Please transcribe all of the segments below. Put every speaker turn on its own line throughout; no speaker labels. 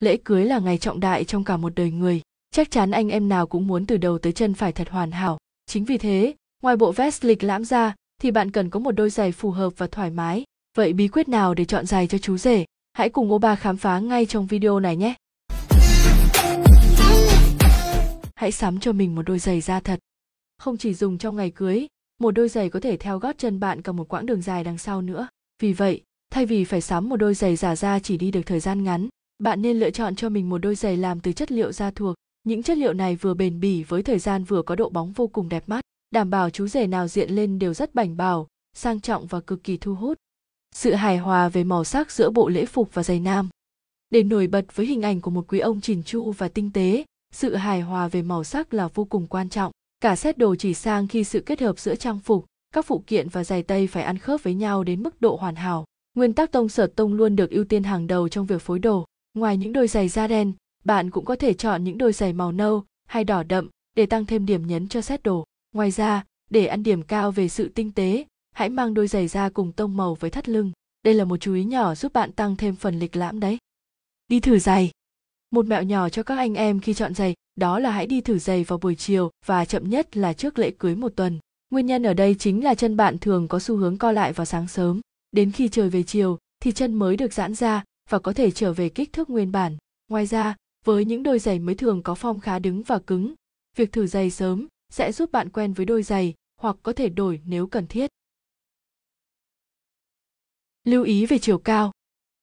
lễ cưới là ngày trọng đại trong cả một đời người chắc chắn anh em nào cũng muốn từ đầu tới chân phải thật hoàn hảo chính vì thế ngoài bộ vest lịch lãm ra thì bạn cần có một đôi giày phù hợp và thoải mái vậy bí quyết nào để chọn giày cho chú rể hãy cùng ô ba khám phá ngay trong video này nhé hãy sắm cho mình một đôi giày da thật không chỉ dùng trong ngày cưới một đôi giày có thể theo gót chân bạn cả một quãng đường dài đằng sau nữa vì vậy thay vì phải sắm một đôi giày giả da chỉ đi được thời gian ngắn bạn nên lựa chọn cho mình một đôi giày làm từ chất liệu da thuộc. Những chất liệu này vừa bền bỉ với thời gian vừa có độ bóng vô cùng đẹp mắt, đảm bảo chú rể nào diện lên đều rất bảnh bảo, sang trọng và cực kỳ thu hút. Sự hài hòa về màu sắc giữa bộ lễ phục và giày nam. Để nổi bật với hình ảnh của một quý ông chỉn chu và tinh tế, sự hài hòa về màu sắc là vô cùng quan trọng. Cả set đồ chỉ sang khi sự kết hợp giữa trang phục, các phụ kiện và giày tây phải ăn khớp với nhau đến mức độ hoàn hảo. Nguyên tắc tông sở tông luôn được ưu tiên hàng đầu trong việc phối đồ ngoài những đôi giày da đen bạn cũng có thể chọn những đôi giày màu nâu hay đỏ đậm để tăng thêm điểm nhấn cho set đồ ngoài ra để ăn điểm cao về sự tinh tế hãy mang đôi giày da cùng tông màu với thắt lưng đây là một chú ý nhỏ giúp bạn tăng thêm phần lịch lãm đấy đi thử giày một mẹo nhỏ cho các anh em khi chọn giày đó là hãy đi thử giày vào buổi chiều và chậm nhất là trước lễ cưới một tuần nguyên nhân ở đây chính là chân bạn thường có xu hướng co lại vào sáng sớm đến khi trời về chiều thì chân mới được giãn ra và có thể trở về kích thước nguyên bản. Ngoài ra, với những đôi giày mới thường có form khá đứng và cứng, việc thử giày sớm sẽ giúp bạn quen với đôi giày hoặc có thể đổi nếu cần thiết. Lưu ý về chiều cao.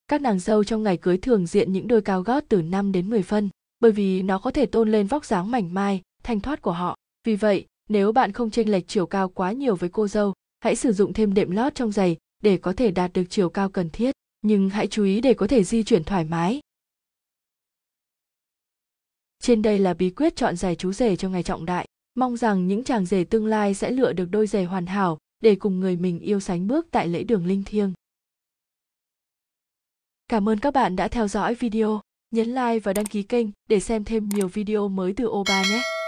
Các nàng dâu trong ngày cưới thường diện những đôi cao gót từ 5 đến 10 phân, bởi vì nó có thể tôn lên vóc dáng mảnh mai, thanh thoát của họ. Vì vậy, nếu bạn không chênh lệch chiều cao quá nhiều với cô dâu, hãy sử dụng thêm đệm lót trong giày để có thể đạt được chiều cao cần thiết nhưng hãy chú ý để có thể di chuyển thoải mái. Trên đây là bí quyết chọn giày chú rể cho ngày trọng đại. Mong rằng những chàng rể tương lai sẽ lựa được đôi giày hoàn hảo để cùng người mình yêu sánh bước tại lễ đường linh thiêng. Cảm ơn các bạn đã theo dõi video. Nhấn like và đăng ký kênh để xem thêm nhiều video mới từ Oba nhé!